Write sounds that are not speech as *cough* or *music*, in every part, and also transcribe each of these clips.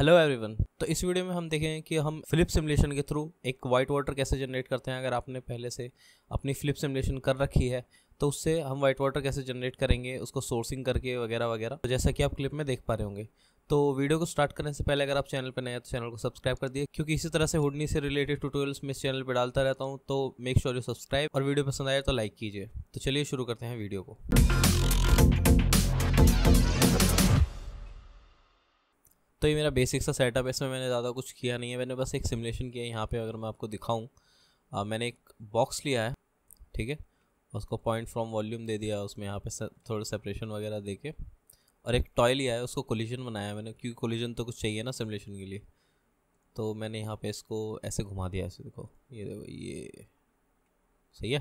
hello everyone तो इस video में हम देखें कि हम फ्लिप सिमुलेशन के थ्रू एक वाइट वाटर कैसे जनरेट करते हैं अगर आपने पहले से अपनी फ्लिप सिमुलेशन कर रखी है तो उससे हम वाइट वाटर कैसे जनरेट करेंगे उसको सोर्सिंग करके वगैरह वगैरह तो जैसा कि आप क्लिप में देख पा रहे होंगे तो वीडियो को स्टार्ट करने से पहले अगर आप चैनल पर नए हैं तो चैनल को सब्सक्राइब कर दिए क्योंकि इसी तरह से हुडनी से रिलेटेड ट्यूटोरियल्स मैं इस चैनल पर डालता रहता हूँ तो मेक श्योर यू सब्सक्राइब और वीडियो पसंद आए तो लाइक कीजिए तो चलिए शुरू करते हैं वीडियो को तो ये मेरा बेसिक सा सेटअप है इसमें मैंने ज़्यादा कुछ किया नहीं है मैंने बस एक सिमुलेशन किया है यहाँ पर अगर मैं आपको दिखाऊँ मैंने एक बॉक्स लिया है ठीक है उसको पॉइंट फ्रॉम वॉल्यूम दे दिया उसमें यहाँ पे थोड़ा सेपरेशन वगैरह दे के और एक टॉय लिया है उसको कोलिजन बनाया मैंने क्योंकि कोलिजन तो कुछ चाहिए ना सिमुलेशन के लिए तो मैंने यहाँ पे इसको ऐसे घुमा दिया ऐसे देखो ये देखो ये सही है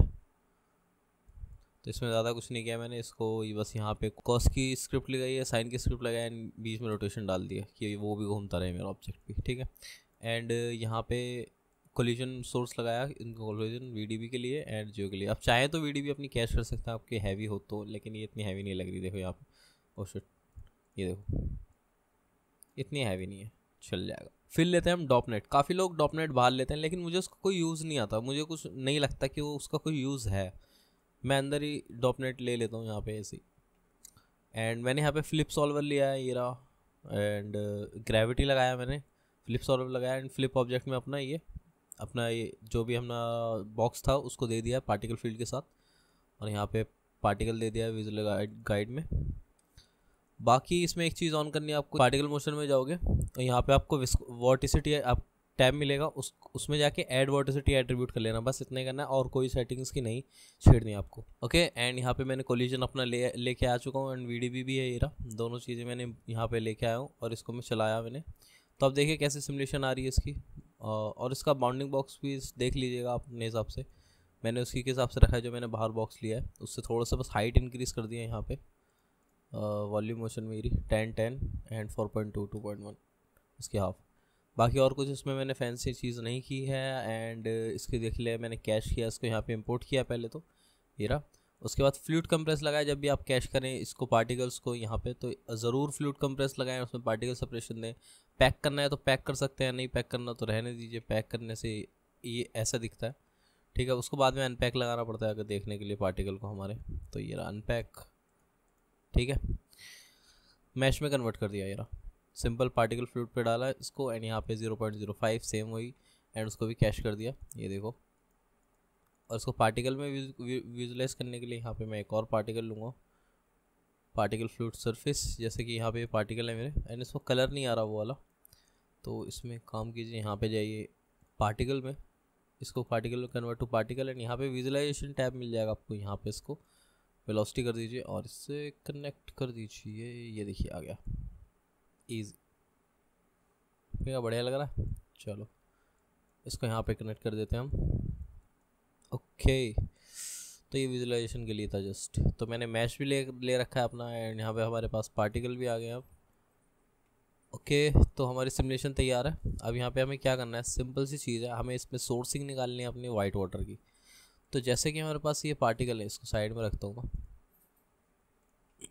तो इसमें ज़्यादा कुछ नहीं किया मैंने इसको ये बस यहाँ पे कॉस की स्क्रिप्ट लगाई है साइन की स्क्रिप्ट लगाई एंड बीच में रोटेशन डाल दिया कि वो भी घूमता रहे मेरा ऑब्जेक्ट भी ठीक है एंड यहाँ पे कोलिजन सोर्स लगाया कोलिजन वी के लिए एंड जियो के लिए आप चाहें तो वी अपनी कैश कर सकते हैं आपके हैवी हो तो लेकिन ये इतनी हैवी नहीं लग रही देखो यहाँ पर और शिट ये देखो इतनी हैवी नहीं है चल जाएगा फिर लेते हैं हम डॉपनेट काफ़ी लोग डॉपनेट बाहर लेते हैं लेकिन मुझे उसका कोई यूज़ नहीं आता मुझे कुछ नहीं लगता कि वो उसका कोई यूज़ है मैं अंदर ही डॉपनेट ले लेता हूँ यहाँ पे ऐसे एंड मैंने यहाँ पे फ्लिप सॉल्वर लिया है ये रहा एंड ग्रेविटी uh, लगाया मैंने फ्लिप सॉल्वर लगाया एंड फ्लिप ऑब्जेक्ट में अपना ये अपना ये जो भी हमारा बॉक्स था उसको दे दिया पार्टिकल फील्ड के साथ और यहाँ पे पार्टिकल दे दिया है विजुअल गाइड गाइड में बाकी इसमें एक चीज़ ऑन करनी है आपको पार्टिकल मोशन में जाओगे और तो यहाँ पे आपको वॉटिसिटी आप टैब मिलेगा उस उसमें जाके एड वर्टिसिटी एट्रीब्यूट कर लेना बस इतने करना है और कोई सेटिंग्स की नहीं छेड़नी आपको ओके एंड यहाँ पे मैंने कोलिजन अपना ले लेके आ चुका हूँ एंड वी डी भी है येरा दोनों चीज़ें मैंने यहाँ पे लेके आया हूँ और इसको मैं चलाया मैंने तो आप देखिए कैसे सिमुलेशन आ रही है इसकी और इसका बाउंडिंग बॉक्स भी देख लीजिएगा आप अपने हिसाब से मैंने उसी के हिसाब से रखा है जो मैंने बाहर बॉक्स लिया है उससे थोड़ा सा बस हाइट इंक्रीज़ कर दिया है यहाँ पर वॉल्यूम मोशन मेरी ten ten and four point two two point one इसके हाफ बाकी और कुछ इसमें मैंने फैंसी चीज़ नहीं की है एंड इसके देख लिया मैंने कैश किया इसको यहाँ पे इंपोर्ट किया पहले तो ये रहा उसके बाद फ्लूट कंप्रेस लगाए जब भी आप कैश करें इसको पार्टिकल्स को यहाँ पे तो ज़रूर फ्लूट कंप्रेस लगाएं उसमें पार्टिकल सेपरेशन दें पैक करना है तो पैक कर सकते हैं नहीं पैक करना तो रहने दीजिए पैक करने से ये ऐसा दिखता है ठीक है उसको बाद में अनपैक लगाना पड़ता है अगर देखने के लिए पार्टिकल को हमारे तो ये रहा अनपैक ठीक है मैश में कन्वर्ट कर दिया ये रहा सिंपल पार्टिकल फ्लूड पे डाला इसको एंड यहाँ पे zero point zero five same हुई एंड उसको भी कैश कर दिया ये देखो और इसको पार्टिकल में विजुलाइज करने के लिए यहाँ पे मैं एक और पार्टिकल लूँगा पार्टिकल फ्लूड सरफेस जैसे कि यहाँ पे पार्टिकल है मेरे एंड इसको कलर नहीं आ रहा वो वाला तो इसमें काम कीजिए यहाँ पे जाइए पार्टिकल में इसको पार्टिकल में कन्वर्ट टू पार्टिकल एंड यहाँ पे विजुलाइजेशन टैब मिल जाएगा आपको यहाँ पे इसको वेलोसिटी कर दीजिए और इससे कनेक्ट कर दीजिए ये देखिए आ गया इज क्या बढ़िया लग रहा है चलो इसको यहाँ पे कनेक्ट कर देते हैं हम ओके तो ये विजुलाइजेशन के लिए था जस्ट तो मैंने मैश भी ले ले रखा है अपना एंड यहाँ पे हमारे पास पार्टिकल भी आ गए अब ओके तो हमारी सिमुलेशन तैयार है अब यहाँ पे हमें क्या करना है सिंपल सी चीज़ है हमें इसमें सोर्सिंग निकालनी है अपनी वाइट वाटर की तो जैसे कि हमारे पास ये पार्टिकल है इसको साइड में रखता हूँ *coughs*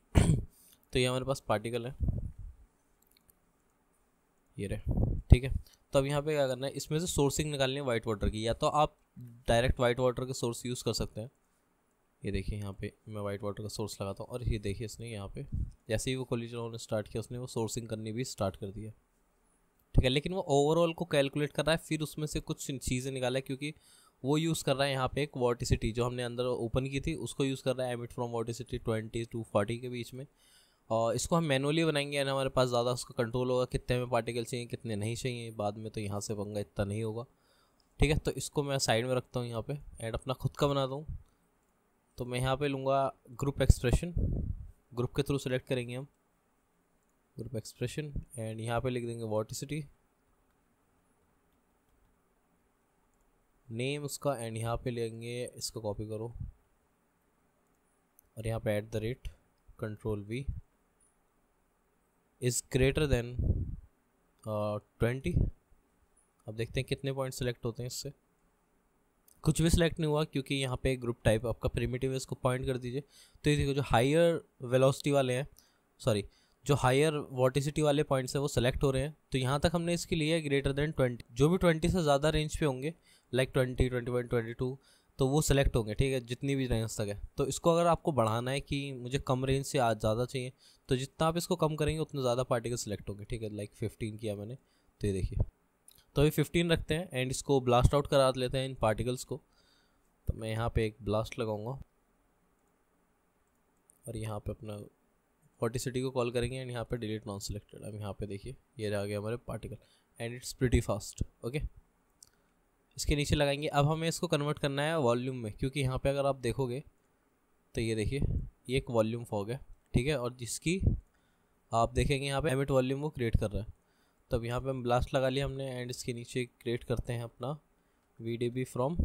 तो ये हमारे पास पार्टिकल है ये रहे ठीक है तो अब यहाँ पे क्या करना है इसमें से सोर्सिंग निकालनी है वाइट वाटर की या तो आप डायरेक्ट वाइट वाटर के सोर्स यूज़ कर सकते हैं ये देखिए यहाँ पे मैं वाइट वाटर का सोर्स लगाता हूँ और ये देखिए इसने यहाँ पे जैसे ही वो कोलिजन होने स्टार्ट किया उसने वो सोर्सिंग करनी भी स्टार्ट कर दिया ठीक है लेकिन वो ओवरऑल को कैलकुलेट कर रहा है फिर उसमें से कुछ चीज़ें निकाला क्योंकि वो यूज़ कर रहा है यहाँ पे एक वॉटिसिटी जो हमने अंदर ओपन की थी उसको यूज़ कर रहा है emit from vorticity twenty to forty के बीच में और इसको हम मैनुअली बनाएंगे एंड हमारे पास ज़्यादा उसका कंट्रोल होगा कितने में पार्टिकल चाहिए कितने नहीं चाहिए बाद में तो यहाँ से बनगा इतना नहीं होगा ठीक है तो इसको मैं साइड में रखता हूँ यहाँ पे एंड अपना खुद का बनाता हूँ तो मैं यहाँ पे लूँगा ग्रुप एक्सप्रेशन ग्रुप के थ्रू सेलेक्ट करेंगे हम ग्रुप एक्सप्रेशन एंड यहाँ पे लिख देंगे वॉटिसिटी नेम उसका एंड यहाँ पे लेंगे इसको कॉपी करो और यहाँ पे at the rate control V is greater than twenty अब देखते हैं कितने पॉइंट सेलेक्ट होते हैं इससे कुछ भी सिलेक्ट नहीं हुआ क्योंकि यहाँ पे ग्रुप टाइप आपका प्रीमेटिव है इसको पॉइंट कर दीजिए तो ये देखो जो हायर वेलोसिटी वाले हैं सॉरी जो हायर वोटिसिटी वाले पॉइंट्स हैं वो सेलेक्ट हो रहे हैं तो यहाँ तक हमने इसके लिए ग्रेटर देन ट्वेंटी जो भी ट्वेंटी से ज़्यादा रेंज पे होंगे like twenty twenty one twenty two तो वो सेलेक्ट होंगे ठीक है जितनी भी रेंज तक है तो इसको अगर आपको बढ़ाना है कि मुझे कम रेंज से आज ज़्यादा चाहिए तो जितना आप इसको कम करेंगे उतना ज़्यादा पार्टिकल सेलेक्ट होंगे ठीक है लाइक फिफ्टीन किया मैंने तो ये देखिए तो अभी फिफ्टीन रखते हैं एंड इसको ब्लास्ट आउट करा लेते हैं इन पार्टिकल्स को तो मैं यहाँ पर एक ब्लास्ट लगाऊँगा और यहाँ पर अपना फोर्टिसिटी को कॉल करेंगे एंड यहाँ पर डिलीट नॉन सेलेक्टेड अब यहाँ पर देखिए ये रह गया हमारे particle and it's pretty fast okay इसके नीचे लगाएंगे अब हमें इसको कन्वर्ट करना है वॉल्यूम में क्योंकि यहाँ पे अगर आप देखोगे तो ये देखिए ये एक वॉल्यूम फॉग है ठीक है और जिसकी आप देखेंगे यहाँ पे एमिट वॉल्यूम वो क्रिएट कर रहा है तब तो यहाँ पे हम ब्लास्ट लगा लिया हमने एंड इसके नीचे क्रिएट करते हैं अपना V D B from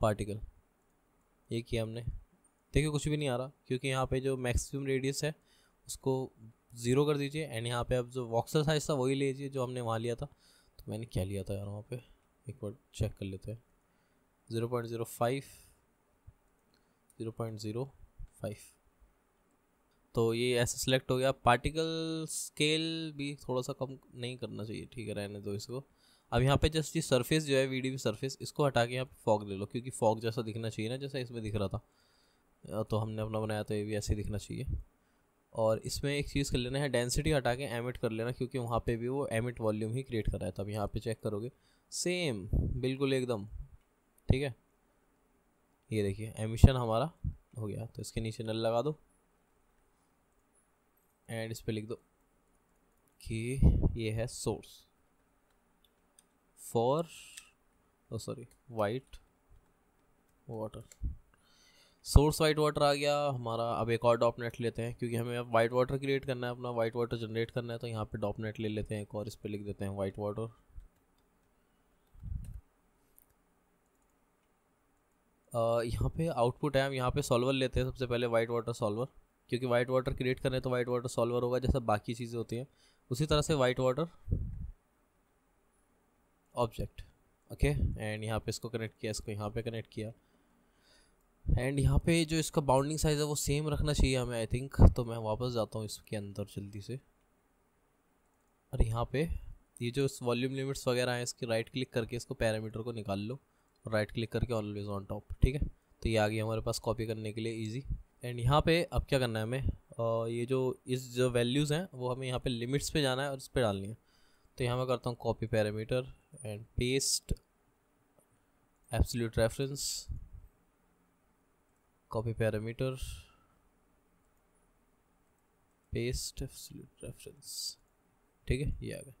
particle ये किया हमने देखिए कुछ भी नहीं आ रहा क्योंकि यहाँ पे जो मैक्सिमम रेडियस है उसको ज़ीरो कर दीजिए एंड यहाँ पे अब जो वॉक्सल साइज था वही लीजिए जो हमने वहाँ लिया था तो मैंने क्या लिया था यार वहाँ पे एक बार चेक कर लेते हैं zero point zero five zero point zero five तो ये ऐसे सेलेक्ट हो गया पार्टिकल स्केल भी थोड़ा सा कम नहीं करना चाहिए ठीक है रहने दो इसको अब यहाँ पे जस्ट ये सरफेस जो है वी डी सरफेस इसको हटा के यहाँ पे फॉग ले लो क्योंकि फॉग जैसा दिखना चाहिए ना जैसा इसमें दिख रहा था तो हमने अपना बनाया तो ये भी ऐसे दिखना चाहिए और इसमें एक चीज़ कर लेना है डेंसिटी हटा के एमिट कर लेना क्योंकि वहाँ पे भी वो एमिट वॉल्यूम ही क्रिएट कर रहा है तो अब यहाँ पे चेक करोगे सेम बिल्कुल एकदम ठीक है ये देखिए एमिशन हमारा हो गया तो इसके नीचे नल लगा दो एंड इस पर लिख दो कि ये है source for sorry white water source white water आ गया हमारा अब एक और डॉप नेट लेते हैं क्योंकि हमें अब वाइट वाटर क्रिएट करना है अपना वाइट वाटर जनरेट करना है तो यहाँ पे डॉप नेट ले लेते हैं एक और इस पर लिख देते हैं वाइट वाटर यहाँ पे आउटपुट है हम यहाँ पे सॉल्वर लेते हैं सबसे पहले वाइट वाटर सॉल्वर क्योंकि वाइट वाटर क्रिएट करने तो वाइट वाटर सॉल्वर होगा जैसा बाकी चीज़ें होती हैं उसी तरह से white water object okay and यहाँ पे इसको कनेक्ट किया इसको यहाँ पे कनेक्ट किया एंड यहाँ पे जो इसका बाउंडिंग साइज़ है वो सेम रखना चाहिए हमें आई थिंक तो मैं वापस जाता हूँ इसके अंदर जल्दी से और यहाँ पे ये जो वॉल्यूम लिमिट्स वगैरह हैं इसके राइट क्लिक करके इसको पैरामीटर को निकाल लो और राइट क्लिक करके ऑलवेज ऑन टॉप ठीक है तो ये आ गई हमारे पास कॉपी करने के लिए ईजी एंड यहाँ पे अब क्या करना है हमें आ, ये जो इस जो वैल्यूज़ हैं वो हमें यहाँ पे लिमिट्स पे जाना है और इस पर डालनी है तो यहाँ मैं करता हूँ copy parameter and paste absolute reference copy parameter paste absolute reference ठीक है ये आ गया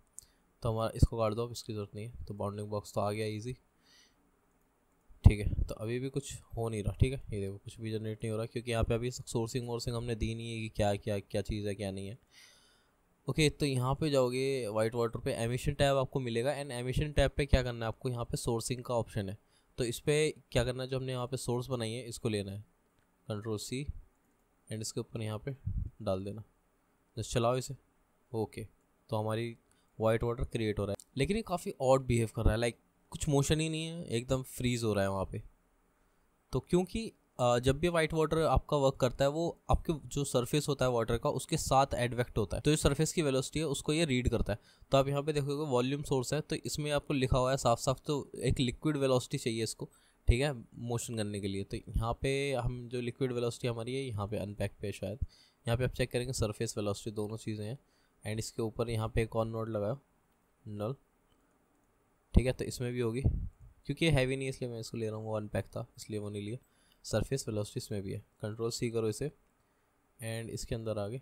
तो हमारा इसको काट दो अब इसकी ज़रूरत नहीं है तो बाउंडिंग बॉक्स तो आ गया इजी ठीक है तो अभी भी कुछ हो नहीं रहा ठीक है ये देखो कुछ भी जनरेट नहीं हो रहा क्योंकि यहाँ पे अभी सोर्सिंग वोर्सिंग हमने दी नहीं है कि क्या क्या क्या चीज़ है क्या नहीं है ओके okay, तो यहाँ पे जाओगे वाइट वाटर पे एमिशन टैब आपको मिलेगा एंड एमिशन टैब पे क्या करना है आपको यहाँ पे सोर्सिंग का ऑप्शन है तो इस पर क्या करना है जो हमने यहाँ पे सोर्स बनाई है इसको लेना है कंट्रोल सी एंड इसके ऊपर यहाँ पे डाल देना जस्ट चलाओ इसे ओके तो हमारी वाइट वाटर क्रिएट हो रहा है लेकिन ये काफ़ी ऑड बिहेव कर रहा है लाइक कुछ मोशन ही नहीं है एकदम फ्रीज हो रहा है वहाँ पे तो क्योंकि जब भी वाइट वाटर आपका वर्क करता है वो आपके जो सरफेस होता है वाटर का उसके साथ एडवेक्ट होता है तो जो सरफेस की वेलोसिटी है उसको ये रीड करता है तो आप यहाँ पे देखोगे वॉल्यूम सोर्स है तो इसमें आपको लिखा हुआ है साफ साफ तो एक लिक्विड वेलोसिटी चाहिए इसको ठीक है मोशन करने के लिए तो यहाँ पे हम जो लिक्विड वेलोसिटी हमारी है यहाँ पे अनपैक पे शायद यहाँ पे आप चेक करेंगे सरफेस वेलोसिटी दोनों चीज़ें हैं एंड इसके ऊपर यहाँ पे एक और नोड लगाया नल ठीक है तो इसमें भी होगी क्योंकि ये हैवी नहीं इसलिए मैं इसको ले रहा हूँ वो अनपैक था इसलिए वो नहीं लिया सरफेस वेलोसिटी इसमें भी है कंट्रोल सी करो इसे एंड इसके अंदर आगे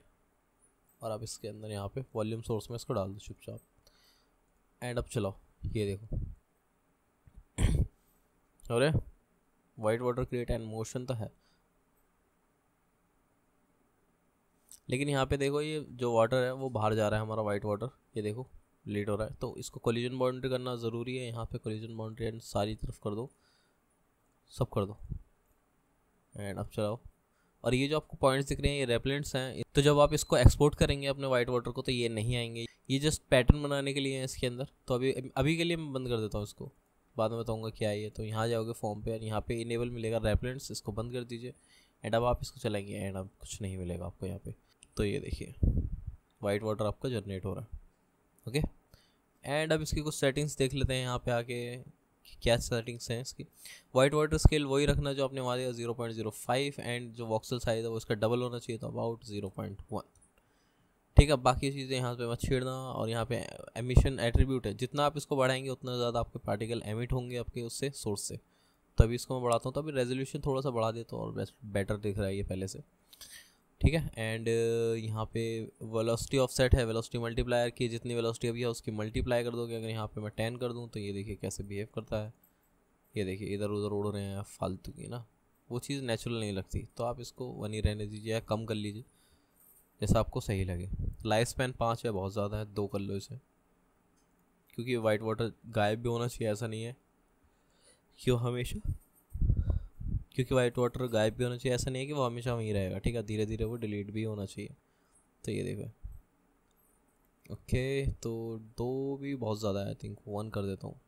और आप इसके अंदर यहाँ पे वॉल्यूम सोर्स में इसको डाल दो चुपचाप एंड अब चलाओ ये देखो अरे white water create and motion तो है लेकिन यहाँ पे देखो ये जो वाटर है वो बाहर जा रहा है हमारा वाइट वाटर ये देखो लेट हो रहा है तो इसको कोलिजन बाउंड्री करना ज़रूरी है यहाँ पे कोलिजन बाउंड्री एंड सारी तरफ कर दो सब कर दो एंड अब चलाओ और ये जो आपको पॉइंट्स दिख रहे हैं ये रेपलेंट्स हैं तो जब आप इसको एक्सपोर्ट करेंगे अपने वाइट वाटर को तो ये नहीं आएंगे ये जस्ट पैटर्न बनाने के लिए हैं इसके अंदर तो अभी अभी के लिए मैं बंद कर देता हूँ इसको बाद में बताऊँगा क्या ये तो यहाँ जाओगे फॉर्म पे और यहाँ पे इनेबल मिलेगा रेपलेंट्स इसको बंद कर दीजिए एंड अब आप इसको चलाएंगे एंड अब कुछ नहीं मिलेगा आपको यहाँ पे तो ये देखिए वाइट वाटर आपका जनरेट हो रहा है ओके एंड अब इसकी कुछ सेटिंग्स देख लेते हैं यहाँ पे आके क्या सेटिंग्स हैं इसकी वाइट वाटर स्केल वही रखना जो आपने वहाँ दिया zero point zero five and जो वॉक्सल साइज है वो इसका डबल होना चाहिए तो अबाउट जीरो पॉइंट वन ठीक है बाकी चीज़ें यहाँ पे मत छेड़ना और यहाँ पे एमिशन एट्रीब्यूट है जितना आप इसको बढ़ाएंगे उतना ज़्यादा आपके पार्टिकल एमिट होंगे आपके उससे सोर्स से तभी इसको मैं बढ़ाता हूँ तभी रेजोल्यूशन थोड़ा सा बढ़ा देता हूँ और बेटर दिख रहा है ये पहले से ठीक है एंड यहाँ पे वेलोसिटी ऑफसेट है वेलोसिटी मल्टीप्लायर की जितनी वेलोसिटी अभी है उसकी मल्टीप्लाई कर दोगे अगर यहाँ पे मैं टेन कर दूँ तो ये देखिए कैसे बिहेव करता है ये देखिए इधर उधर उड़ रहे हैं फालतू की ना वो चीज़ नेचुरल नहीं लगती तो आप इसको वन ही रहने दीजिए या कम कर लीजिए जैसा आपको सही लगे लाइफ स्पैन पाँच या बहुत ज़्यादा है दो कर लो इसे क्योंकि वाइट वाटर गायब भी होना चाहिए ऐसा नहीं है क्यों हमेशा क्योंकि वाइट वाटर गायब भी होना चाहिए ऐसा नहीं है कि वो हमेशा वहीं रहेगा ठीक है धीरे धीरे वो डिलीट भी होना चाहिए तो ये देखो ओके तो दो भी बहुत ज़्यादा है आई थिंक वन कर देता हूँ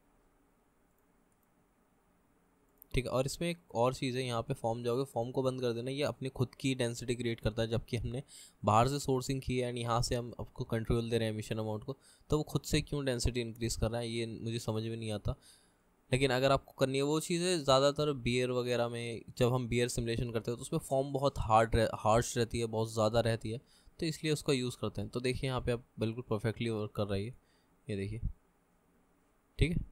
ठीक है और इसमें एक और चीज़ है यहाँ पे फॉर्म जाओगे फॉर्म को बंद कर देना ये अपने खुद की डेंसिटी क्रिएट करता है जबकि हमने बाहर से सोर्सिंग की है एंड यहाँ से हम आपको कंट्रोल दे रहे हैं मिशन अमाउंट को तो वो खुद से क्यों डेंसिटी इंक्रीज़ कर रहा है ये मुझे समझ में नहीं आता लेकिन अगर आपको करनी है वो चीज़ें ज़्यादातर बियर वगैरह में जब हम बियर सिमुलेशन करते हैं तो उसमें फॉर्म बहुत हार्ड रह, हार्श रहती है बहुत ज़्यादा रहती है तो इसलिए उसका यूज़ करते हैं तो देखिए यहाँ पे आप बिल्कुल परफेक्टली वर्क कर रही है ये देखिए ठीक है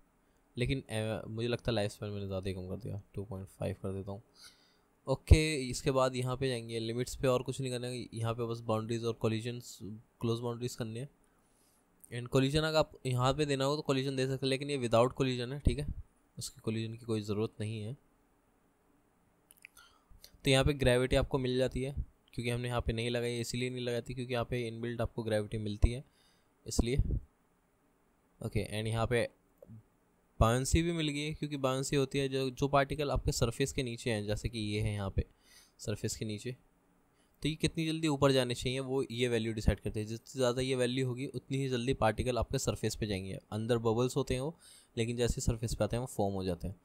लेकिन ए, मुझे लगता है लाइफ स्पैन मैंने ज़्यादा ही कम कर दिया टू पॉइंट फाइव कर देता हूँ ओके okay, इसके बाद यहाँ पे जाएंगे लिमिट्स पे और कुछ नहीं करना है यहाँ पे बस बाउंड्रीज और कॉलिजन्स क्लोज बाउंड्रीज करनी है एंड कॉलिजन अगर आप यहाँ पे देना हो तो कॉलिजन दे सकते लेकिन ये विदाउट कॉलिजन है ठीक है उसकी कॉलिजन की कोई ज़रूरत नहीं है तो यहाँ पे ग्रेविटी आपको मिल जाती है क्योंकि हमने यहाँ पे नहीं लगाई इसीलिए नहीं लगाती क्योंकि यहाँ पे इनबिल्ट आपको ग्रेविटी मिलती है इसलिए ओके एंड यहाँ पे बांसी भी मिल गई है क्योंकि बांसी होती है जो जो पार्टिकल आपके सरफेस के नीचे हैं जैसे कि ये है यहाँ पे सरफेस के नीचे तो ये कितनी जल्दी ऊपर जाने चाहिए वो ये वैल्यू डिसाइड करते हैं जितनी ज़्यादा ये वैल्यू होगी उतनी ही जल्दी पार्टिकल आपके सरफेस पे जाएंगे अंदर बबल्स होते हैं वो लेकिन जैसे सरफेस पे आते हैं वो फॉर्म हो जाते हैं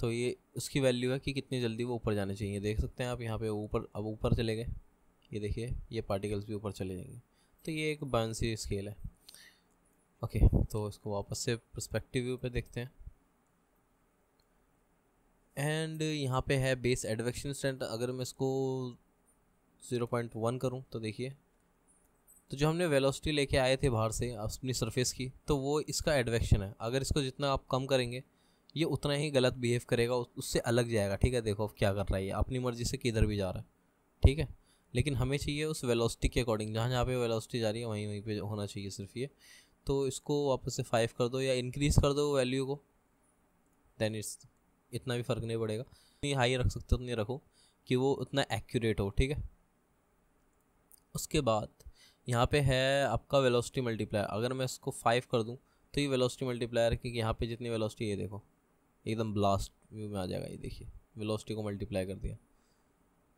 तो ये उसकी वैल्यू है कि कितनी जल्दी वो ऊपर जाने चाहिए देख सकते हैं आप यहाँ पे ऊपर अब ऊपर चले गए ये देखिए ये पार्टिकल्स भी ऊपर चले जाएंगे तो ये एक बांसी स्केल है ओके तो इसको वापस से प्रस्पेक्टिव व्यू पे देखते हैं एंड यहाँ पे है बेस एडवेक्शन स्टेंट अगर मैं इसको ज़ीरो पॉइंट वन करूँ तो देखिए तो जो हमने वेलोसिटी लेके आए थे बाहर से अपनी सरफेस की तो वो इसका एडवेक्शन है अगर इसको जितना आप कम करेंगे ये उतना ही गलत बिहेव करेगा उससे अलग जाएगा ठीक है देखो क्या कर रहा है ये अपनी मर्ज़ी से किधर भी जा रहा है ठीक है लेकिन हमें चाहिए उस वेलोसिटी के अकॉर्डिंग जहाँ जहाँ पे वेलोसिटी जा रही है वहीं वहीं पे होना चाहिए सिर्फ ये तो इसको वापस से फाइव कर दो या इंक्रीज़ कर दो वैल्यू को देन इट्स इतना भी फ़र्क नहीं पड़ेगा नहीं हाई रख सकते उतनी रखो कि वो उतना एक्यूरेट हो ठीक है उसके बाद यहाँ पे है आपका वेलोसिटी मल्टीप्लायर अगर मैं इसको फाइव कर दूँ तो ये वेलोसिटी मल्टीप्लायर क्योंकि यहाँ पे जितनी वेलोसिटी ये देखो एकदम ब्लास्ट व्यू में आ जाएगा ये देखिए वेलोसिटी को मल्टीप्लाई कर दिया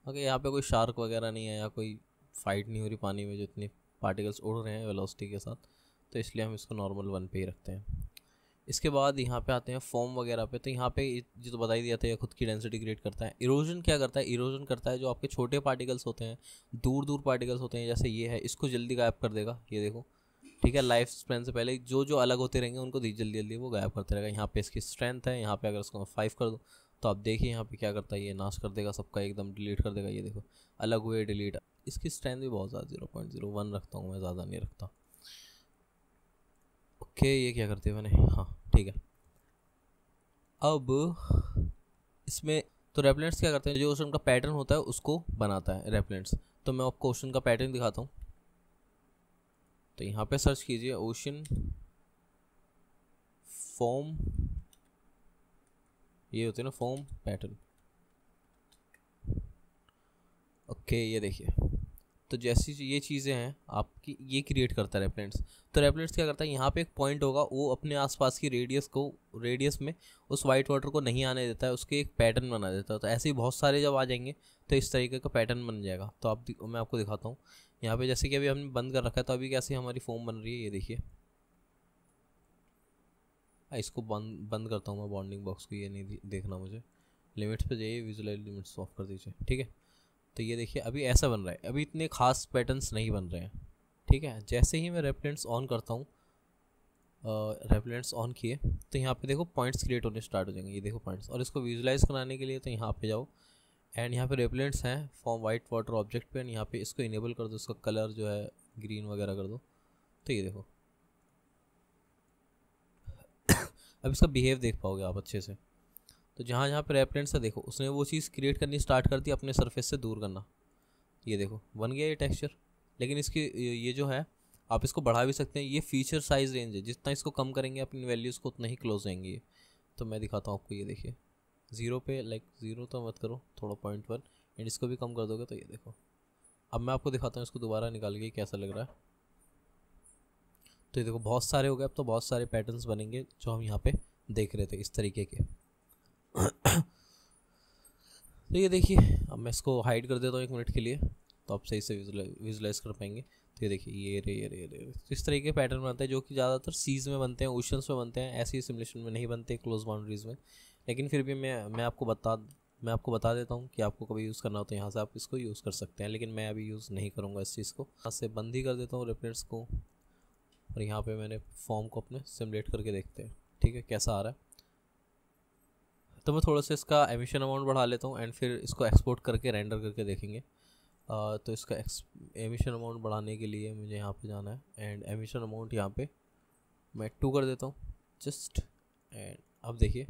अगर यहाँ पे कोई शार्क वगैरह नहीं है या कोई फाइट नहीं हो रही पानी में जो इतने पार्टिकल्स उड़ रहे हैं वेलोसिटी के साथ तो इसलिए हम इसको नॉर्मल वन पे ही रखते हैं इसके बाद यहाँ पे आते हैं फॉर्म वगैरह पे तो यहाँ पे जो तो बताई दिया था ये खुद की डेंसिटी क्रिएट करता है इरोजन क्या करता है इरोजन करता है जो आपके छोटे पार्टिकल्स होते हैं दूर दूर पार्टिकल्स होते हैं जैसे ये है इसको जल्दी गायब कर देगा ये देखो ठीक है लाइफ स्पेन से पहले जो जो अलग होते रहेंगे उनको जल्दी जल्दी वो गायब करते रहेगा यहाँ पे इसकी स्ट्रेंथ है यहाँ पे अगर इसको मैं फाइव कर दूँ तो आप देखिए यहाँ पे क्या करता है ये नाश कर देगा सबका एकदम डिलीट कर देगा ये देखो अलग हुए डिलीट इसकी स्ट्रेंथ भी बहुत ज़्यादा जीरो पॉइंट जीरो वन रखता हूँ मैं ज़्यादा नहीं रखता ओके ये क्या करते हैं मैंने हाँ ठीक है अब इसमें तो रेपलेंट्स क्या करते हैं जो उसका का पैटर्न होता है उसको बनाता है रेपलेंट्स तो मैं आपको ओशन का पैटर्न दिखाता हूँ तो यहाँ पे सर्च कीजिए ओशन फॉर्म ये होते हैं ना फॉर्म पैटर्न ओके ये देखिए तो जैसी ये चीज़ें हैं आपकी ये क्रिएट करता है रेपलेंट्स तो रेपलेंट्स क्या करता है यहाँ पे एक पॉइंट होगा वो अपने आसपास की रेडियस को रेडियस में उस वाइट वाटर को नहीं आने देता है उसके एक पैटर्न बना देता है तो ऐसे ही बहुत सारे जब आ जाएंगे तो इस तरीके का पैटर्न बन जाएगा तो आप मैं आपको दिखाता हूँ यहाँ पर जैसे कि अभी हमने बंद कर रखा है तो अभी कैसे हमारी फॉर्म बन रही है ये देखिए इसको बंद बंद करता हूँ मैं बॉन्डिंग बॉक्स को ये नहीं देखना मुझे लिमिट्स पर जाइए विजुअल लिमिट्स ऑफ कर दीजिए ठीक है तो ये देखिए अभी ऐसा बन रहा है अभी इतने खास पैटर्न्स नहीं बन रहे हैं ठीक है जैसे ही मैं रेपलेंट्स ऑन करता हूँ रेपलेंट्स ऑन किए तो यहाँ पे देखो पॉइंट्स क्रिएट होने स्टार्ट हो जाएंगे ये देखो पॉइंट्स और इसको विजुलाइज कराने के लिए तो यहाँ पे जाओ एंड यहाँ पे रेपलेंट्स हैं फॉर्म वाइट वाटर ऑब्जेक्ट पे एंड यहाँ पे इसको इनेबल कर दो इसका कलर जो है ग्रीन वगैरह कर दो तो ये देखो *coughs* अब इसका बिहेव देख पाओगे आप अच्छे से तो जहाँ जहाँ पर रेपलेंट्स है देखो उसने वो चीज़ क्रिएट करनी स्टार्ट कर दी अपने सरफेस से दूर करना ये देखो बन गया ये टेक्सचर लेकिन इसकी ये जो है आप इसको बढ़ा भी सकते हैं ये फीचर साइज रेंज है जितना इसको कम करेंगे अपनी वैल्यूज़ को उतना ही क्लोज रहेंगे ये तो मैं दिखाता हूँ आपको ये देखिए ज़ीरो पे लाइक ज़ीरो तो मत करो थोड़ा पॉइंट वन एंड इसको भी कम कर दोगे तो ये देखो अब मैं आपको दिखाता हूँ इसको दोबारा निकाल के कैसा लग रहा है तो ये देखो बहुत सारे हो गए अब तो बहुत सारे पैटर्न बनेंगे जो हम यहाँ पर देख रहे थे इस तरीके के तो ये देखिए अब मैं इसको हाइड कर देता हूँ एक मिनट के लिए तो आप सही से विजुलाइज कर पाएंगे तो ये देखिए ये रे ये रे ये रे इस तरह के पैटर्न बनते हैं जो कि ज़्यादातर सीज़ में बनते हैं ओशंस में बनते हैं ऐसी सिमुलेशन में नहीं बनते क्लोज बाउंड्रीज़ में लेकिन फिर भी मैं मैं आपको बता मैं आपको बता देता हूँ कि आपको कभी यूज़ करना हो तो यहाँ से आप इसको यूज़ कर सकते हैं लेकिन मैं अभी यूज़ नहीं करूँगा इस चीज़ को यहाँ से बंद ही कर देता हूँ रेफरेंस को और यहाँ पर मैंने फॉर्म को अपने सिमुलेट करके देखते हैं ठीक है कैसा आ रहा है तो मैं थोड़ा सा इसका एमिशन अमाउंट बढ़ा लेता हूँ एंड फिर इसको एक्सपोर्ट करके रेंडर करके देखेंगे आ, तो इसका एमिशन अमाउंट बढ़ाने के लिए मुझे यहाँ पे जाना है एंड एमिशन अमाउंट यहाँ पे मैं टू कर देता हूँ जस्ट एंड अब देखिए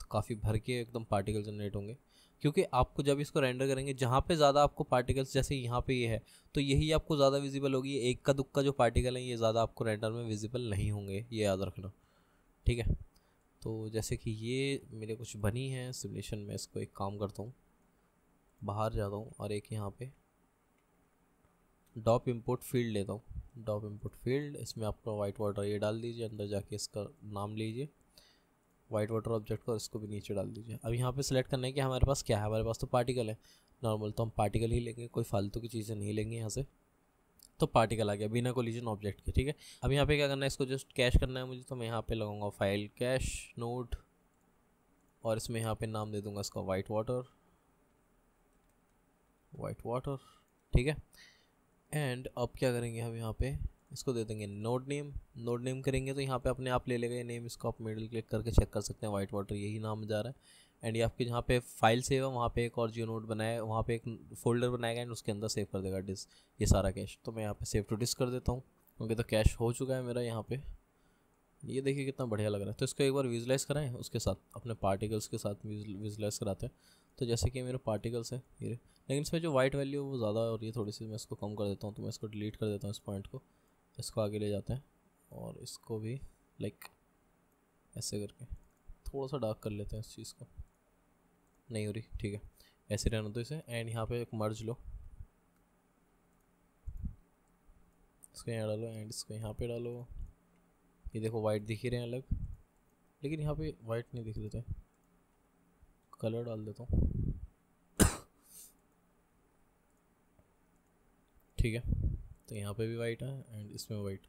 तो काफ़ी भर के एकदम पार्टिकल जनरेट होंगे क्योंकि आपको जब इसको रेंडर करेंगे जहाँ पे ज़्यादा आपको पार्टिकल्स जैसे यहाँ पे ये यह है तो यही आपको ज़्यादा विजिबल होगी एक का दुख का जो पार्टिकल है ये ज़्यादा आपको रेंडर में विजिबल नहीं होंगे ये याद रखना ठीक है तो जैसे कि ये मेरे कुछ बनी है सिमुलेशन में इसको एक काम करता हूँ बाहर जाता हूँ और एक यहाँ पे डॉप इम्पोर्ट फील्ड लेता हूँ डॉप इम्पोर्ट फील्ड इसमें आपका वाइट वाटर ये डाल दीजिए अंदर जाके इसका नाम लीजिए वाइट वाटर ऑब्जेक्ट को इसको भी नीचे डाल दीजिए अब यहाँ पे सिलेक्ट करना है कि हमारे पास क्या है हमारे पास तो पार्टिकल है नॉर्मल तो हम पार्टिकल ही लेंगे कोई फालतू की चीज़ें नहीं लेंगे यहाँ से तो पार्टिकल आ गया बिना कोलिजन ऑब्जेक्ट के ठीक है अब यहाँ पे क्या करना है इसको जस्ट कैश करना है मुझे तो मैं यहाँ पे लगाऊंगा फाइल कैश नोट और इसमें यहाँ पे नाम दे दूंगा इसका वाइट वाटर वाइट वाटर ठीक है एंड अब क्या करेंगे हम यहाँ पे इसको दे देंगे नोड नेम नोड नेम करेंगे तो यहाँ पे अपने आप ले लेगा ये नेम इसको आप मिडिल क्लिक करके चेक कर सकते हैं वाइट वाटर यही नाम जा रहा है एंड ये आपके जहाँ पे फाइल सेव है वहाँ पे एक और जियो नोट बनाया वहाँ पे एक फोल्डर बनाएगा एंड उसके अंदर सेव कर देगा डिस्क ये सारा कैश तो मैं यहाँ पे सेव टू डिस्क कर देता हूँ क्योंकि तो कैश हो चुका है मेरा यहाँ पे ये देखिए कितना बढ़िया लग रहा है तो इसको एक बार विजुलाइज कराएं उसके साथ अपने पार्टिकल्स के साथ विजुलाइज कराते हैं तो जैसे कि मेरे पार्टिकल्स हैं ये लेकिन इसमें जो वाइट वैल्यू वो ज़्यादा और ये थोड़ी सी मैं इसको कम कर देता हूँ तो मैं इसको डिलीट कर देता हूँ इस पॉइंट को इसको आगे ले जाते हैं और इसको भी लाइक ऐसे करके थोड़ा सा डार्क कर लेते हैं इस चीज़ को नहीं हो रही ठीक है ऐसे रहना दो इसे एंड यहाँ पे एक मर्ज लो इसको यहाँ डालो एंड इसको यहाँ पे डालो ये देखो वाइट दिख ही रहे हैं अलग लेकिन यहाँ पे वाइट नहीं दिख रहे थे कलर डाल देता हूँ ठीक है तो यहाँ पे भी वाइट है एंड इसमें वाइट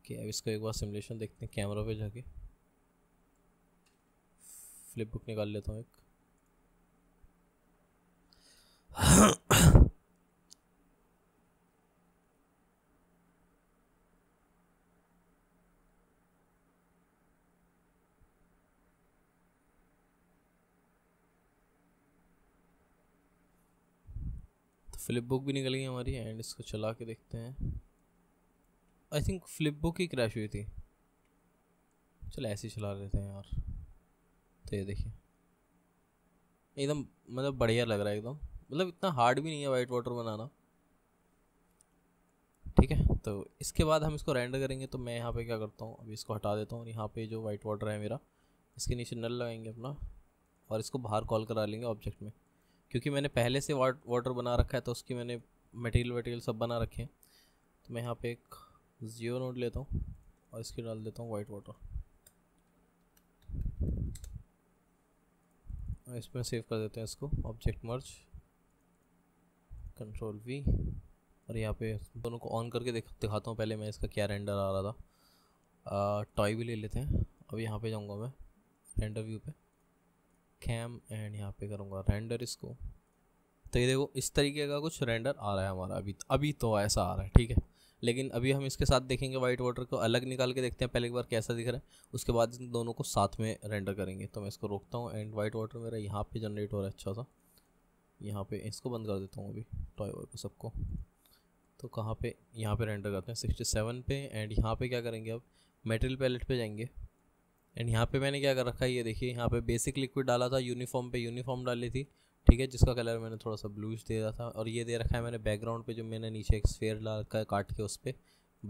ओके अब इसका एक बार सिमुलेशन देखते हैं कैमरा पे जाके फ्लिप बुक निकाल लेता हूँ एक फ्लिप तो बुक भी निकल गई हमारी एंड इसको चला के देखते हैं आई थिंक फ्लिप बुक ही क्रैश हुई थी चलो ऐसे ही चला लेते हैं यार तो ये देखिए एकदम मतलब बढ़िया लग रहा है एकदम मतलब इतना हार्ड भी नहीं है वाइट वाटर बनाना ठीक है तो इसके बाद हम इसको रेंडर करेंगे तो मैं यहाँ पे क्या करता हूँ अभी इसको हटा देता हूँ यहाँ पे जो वाइट वाटर है मेरा इसके नीचे नल लगाएंगे अपना और इसको बाहर कॉल करा लेंगे ऑब्जेक्ट में क्योंकि मैंने पहले से वाट वाटर बना रखा है तो उसकी मैंने मटेरियल वटेरियल सब बना रखे हैं तो मैं यहाँ पर एक जियो नोट लेता हूँ और इसके डाल देता हूँ वाइट वाटर इसमें सेव कर देते हैं इसको ऑब्जेक्ट मर्ज कंट्रोल वी और यहाँ पे दोनों को ऑन करके दिखाता हूँ पहले मैं इसका क्या रेंडर आ रहा था टॉय भी ले लेते हैं अब यहाँ पे जाऊँगा मैं रेंडर व्यू पे कैम एंड यहाँ पे करूँगा रेंडर इसको तो ये देखो इस तरीके का कुछ रेंडर आ रहा है हमारा अभी अभी तो ऐसा आ रहा है ठीक है लेकिन अभी हम इसके साथ देखेंगे वाइट वाटर को अलग निकाल के देखते हैं पहले एक बार कैसा दिख रहा है उसके बाद इन दोनों को साथ में रेंडर करेंगे तो मैं इसको रोकता हूँ एंड वाइट वाटर मेरा यहाँ पे जनरेट हो रहा है अच्छा सा यहाँ पे इसको बंद कर देता हूँ अभी टॉय वॉय को सबको तो कहाँ पे यहाँ पे रेंटर करते हैं सिक्सटी सेवन पे एंड यहाँ पे क्या करेंगे अब मेटेरियल पैलेट पे जाएंगे एंड यहाँ पे मैंने क्या कर रखा है ये देखिए यहाँ पे बेसिक लिक्विड डाला था यूनिफॉर्म पे यूनिफॉर्म डाली थी ठीक है जिसका कलर मैंने थोड़ा सा ब्लूज दे रहा था और ये दे रखा है मैंने बैकग्राउंड पर जो मैंने नीचे एक स्फेयर डाल रखा काट के उस पर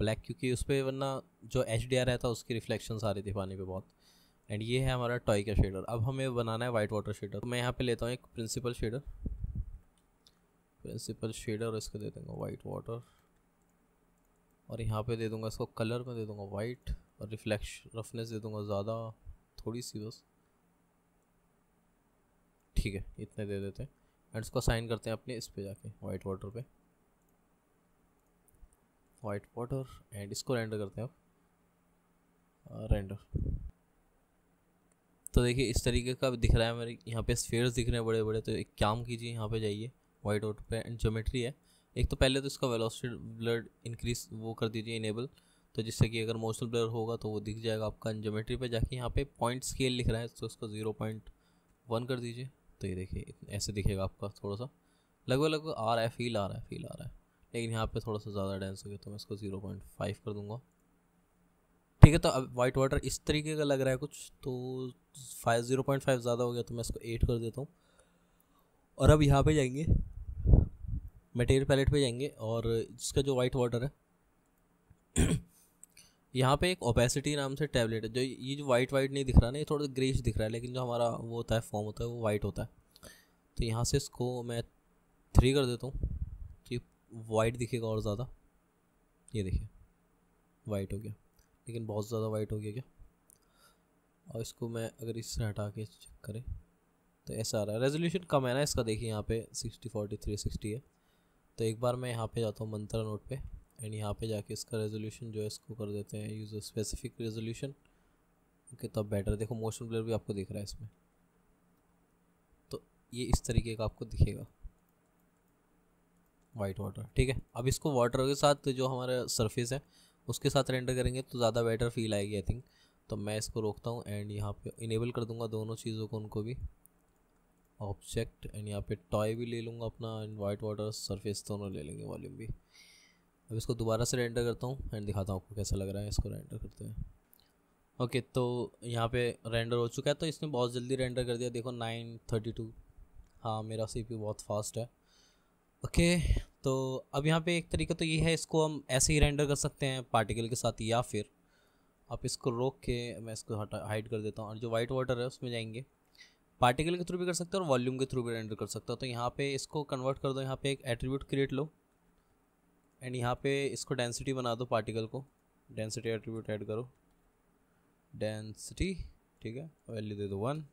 ब्लैक क्योंकि उस पर वरना जो एच डी आर रहता उसकी रिफ्लेक्शन आ रही थी पानी पर बहुत एंड ये है हमारा टॉय का शेडर अब हमें बनाना है वाइट वाटर शेडर तो मैं यहाँ पर लेता हूँ एक प्रिंसिपल शेडर प्रिंसिपल शेडर इसका दे दूँगा वाइट वाटर और यहाँ पे दे दूँगा इसको कलर में दे दूंगा वाइट और रिफ्लेक्श रफनेस दे दूँगा ज़्यादा थोड़ी सी बस ठीक है इतने दे देते हैं एंड इसको साइन करते हैं अपने इस पे जाके वाइट वाटर पे वाइट वाटर एंड इसको रेंडर करते हैं अब रेंडर हाँ, तो देखिए इस तरीके का दिख रहा है मेरे यहाँ पे स्फेयर्स दिख रहे हैं बड़े बड़े तो एक काम कीजिए यहाँ पे जाइए वाई डॉट पे जोमेट्री है एक तो पहले तो इसका वेलोसिटी ब्लड इंक्रीज वो कर दीजिए इनेबल तो जिससे कि अगर मोशनल ब्लर होगा तो वो दिख जाएगा आपका जोमेट्री पे जाके यहाँ पे पॉइंट स्केल लिख रहा है तो उसको ज़ीरो पॉइंट वन कर दीजिए तो ये देखिए ऐसे दिखेगा आपका थोड़ा सा लगभग लगभग आ रहा है फील आ रहा है फील आ रहा है लेकिन यहाँ पे थोड़ा सा ज़्यादा डेंस हो गया तो मैं इसको ज़ीरो पॉइंट फाइव कर दूँगा ठीक है तो अब वाइट वाटर इस तरीके का लग रहा है कुछ तो फाइव ज़ीरो पॉइंट फाइव ज़्यादा हो गया तो मैं इसको एट कर देता हूँ और अब यहाँ पे जाएंगे मटेरियल पैलेट पे जाएंगे और इसका जो वाइट वाटर है *coughs* यहाँ पे एक ओपेसिटी नाम से टैबलेट है जो ये जो वाइट वाइट नहीं दिख रहा ना ये थोड़ा ग्रेस दिख रहा है लेकिन जो हमारा वो होता है फॉर्म होता है वो वाइट होता है तो यहाँ से इसको मैं थ्री कर देता हूँ तो वाइट दिखेगा और ज़्यादा ये देखिए वाइट हो गया लेकिन बहुत ज़्यादा वाइट हो गया क्या और इसको मैं अगर इससे हटा के चेक करें तो ऐसा आ रहा है रेजोल्यूशन कम है ना इसका देखिए यहाँ पे सिक्सटी फोर्टी थ्री सिक्सटी है तो एक बार मैं यहाँ पे जाता हूँ मंत्रा नोट पे एंड यहाँ पे जाके इसका रेजोल्यूशन जो है इसको कर देते हैं यूज़ स्पेसिफिक रेजोल्यूशन ओके तब बेटर देखो मोशन ब्लर भी आपको दिख रहा है इसमें तो ये इस तरीके का आपको दिखेगा वाइट वाटर ठीक है अब इसको वाटर के साथ जो हमारा सरफेस है उसके साथ रेंडर करेंगे तो ज़्यादा बेटर फील आएगी आई थिंक तो मैं इसको रोकता हूँ एंड यहाँ पे इनेबल कर दूंगा दोनों चीज़ों को उनको भी ऑब्जेक्ट एंड यहाँ पे टॉय भी ले लूँगा अपना एंड वाइट वाटर सरफेस दोनों ले लेंगे वॉल्यूम भी अब इसको दोबारा से रेंडर करता हूँ एंड दिखाता हूँ आपको कैसा लग रहा है इसको रेंडर करते हैं ओके okay, तो यहाँ पे रेंडर हो चुका है तो इसने बहुत जल्दी रेंडर कर दिया देखो नाइन थर्टी टू हाँ मेरा सी बहुत फास्ट है ओके okay, तो अब यहाँ पे एक तरीका तो ये है इसको हम ऐसे ही रेंडर कर सकते हैं पार्टिकल के साथ या फिर आप इसको रोक के मैं इसको हाइड कर देता हूँ और जो वाइट वाटर है उसमें जाएंगे पार्टिकल के थ्रू भी कर सकते हो और वॉल्यूम के थ्रू भी रेंडर कर सकते हो तो यहाँ पे इसको कन्वर्ट कर दो यहाँ पे एक एट्रीब्यूट क्रिएट लो एंड यहाँ पे इसको डेंसिटी बना दो पार्टिकल को डेंसिटी एट्रीब्यूट ऐड करो डेंसिटी ठीक है वैल्यू दे दो वन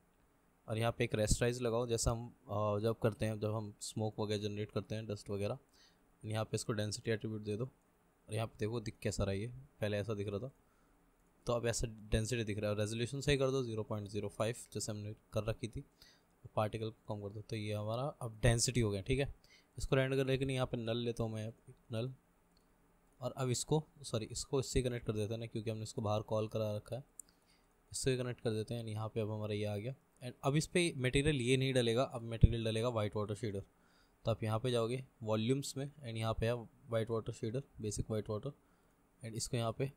और यहाँ पे एक रेस्टराइज लगाओ जैसा हम जब करते हैं जब हम स्मोक वगैरह जनरेट करते हैं डस्ट वगैरह यहाँ पे इसको डेंसिटी एट्रीब्यूट दे दो और यहाँ पे देखो दिख कैसा रहा है पहले ऐसा दिख रहा था तो अब ऐसा डेंसिटी दिख रहा है रेजोल्यूशन सही कर दो जीरो पॉइंट जीरो फाइव जैसे हमने कर रखी थी पार्टिकल को कम कर दो तो ये हमारा अब डेंसिटी हो गया ठीक है इसको रेंड कर लेकिन यहाँ पे नल लेता हूँ मैं नल और अब इसको सॉरी इसको इससे कनेक्ट कर देते हैं ना क्योंकि हमने इसको बाहर कॉल करा रखा है इससे कनेक्ट कर देते हैं यहाँ पे अब हमारा ये आ गया एंड अब इस पर मटेरियल ये नहीं डलेगा अब मटेरियल डलेगा वाइट वाटर शेडर तो आप यहाँ पे जाओगे वॉल्यूम्स में एंड यहाँ पे है white water shader basic white water and इसको यहाँ पे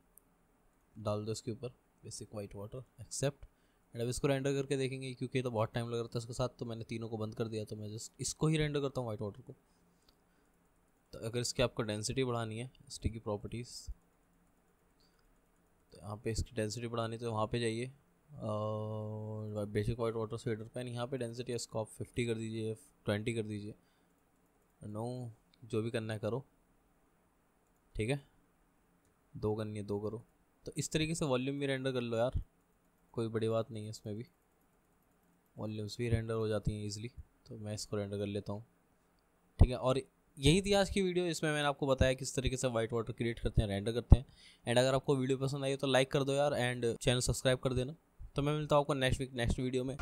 डाल दो इसके ऊपर basic white water accept and अब इसको रेंडर करके देखेंगे क्योंकि तो बहुत टाइम लग रहा था इसके साथ तो मैंने तीनों को बंद कर दिया तो मैं जस्ट इसको ही रेंडर करता हूँ वाइट वाटर को तो अगर इसकी आपको डेंसिटी बढ़ानी है स्टिकी प्रॉपर्टीज़ तो यहाँ पे इसकी डेंसिटी बढ़ानी तो वहाँ पे जाइए basic white water sweater pen यहाँ पे डेंसिटी इसको आप फिफ्टी कर दीजिए ट्वेंटी कर दीजिए नो जो भी करना है करो ठीक है दो करनी है दो करो तो इस तरीके से वॉल्यूम भी रेंडर कर लो यार कोई बड़ी बात नहीं है इसमें भी वॉल्यूम्स भी रेंडर हो जाती हैं ईजिली तो मैं इसको रेंडर कर लेता हूँ ठीक है और यही थी आज की वीडियो इसमें मैंने आपको बताया किस तरीके से वाइट वाटर क्रिएट करते हैं रेंडर करते हैं एंड अगर आपको वीडियो पसंद आई तो लाइक कर दो यार एंड चैनल सब्सक्राइब कर देना तो मैं मिलता हूँ आपको नेक्स्ट वीक नेक्स्ट वीडियो में